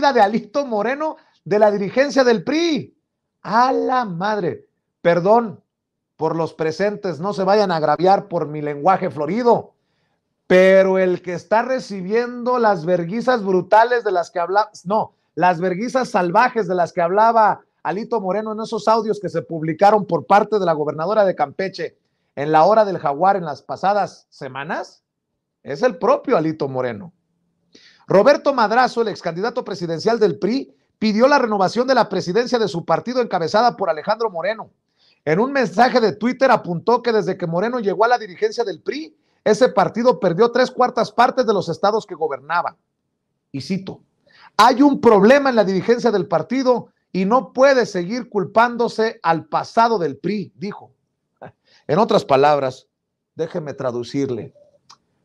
de Alito Moreno de la dirigencia del PRI. A la madre. Perdón por los presentes, no se vayan a agraviar por mi lenguaje florido. Pero el que está recibiendo las verguizas brutales de las que hablaba, no, las verguizas salvajes de las que hablaba Alito Moreno en esos audios que se publicaron por parte de la gobernadora de Campeche en la hora del jaguar en las pasadas semanas, es el propio Alito Moreno. Roberto Madrazo, el ex candidato presidencial del PRI, pidió la renovación de la presidencia de su partido encabezada por Alejandro Moreno. En un mensaje de Twitter apuntó que desde que Moreno llegó a la dirigencia del PRI, ese partido perdió tres cuartas partes de los estados que gobernaba. Y cito, hay un problema en la dirigencia del partido y no puede seguir culpándose al pasado del PRI, dijo. En otras palabras, déjeme traducirle,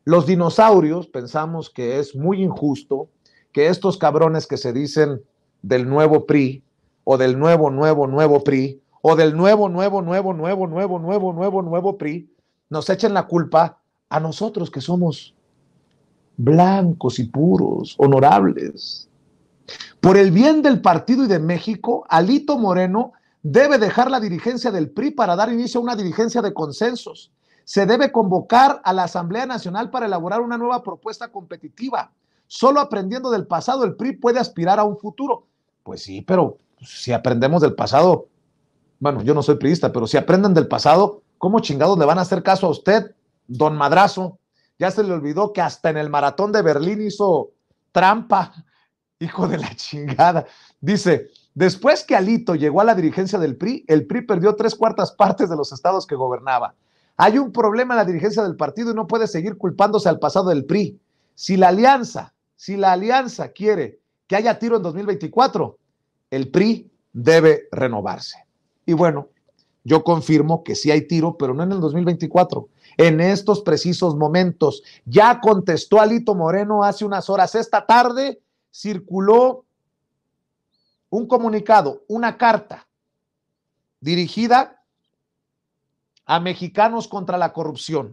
los dinosaurios pensamos que es muy injusto que estos cabrones que se dicen del nuevo PRI o del nuevo, nuevo, nuevo PRI o del nuevo, nuevo, nuevo, nuevo, nuevo, nuevo, nuevo, nuevo PRI, nos echen la culpa a nosotros que somos blancos y puros, honorables. Por el bien del partido y de México, Alito Moreno debe dejar la dirigencia del PRI para dar inicio a una dirigencia de consensos se debe convocar a la Asamblea Nacional para elaborar una nueva propuesta competitiva. Solo aprendiendo del pasado el PRI puede aspirar a un futuro. Pues sí, pero si aprendemos del pasado, bueno, yo no soy priista, pero si aprenden del pasado, ¿cómo chingados le van a hacer caso a usted, don Madrazo? Ya se le olvidó que hasta en el maratón de Berlín hizo trampa, hijo de la chingada. Dice, después que Alito llegó a la dirigencia del PRI, el PRI perdió tres cuartas partes de los estados que gobernaba. Hay un problema en la dirigencia del partido y no puede seguir culpándose al pasado del PRI. Si la alianza, si la alianza quiere que haya tiro en 2024, el PRI debe renovarse. Y bueno, yo confirmo que sí hay tiro, pero no en el 2024, en estos precisos momentos. Ya contestó Alito Moreno hace unas horas. Esta tarde circuló un comunicado, una carta dirigida a Mexicanos contra la Corrupción.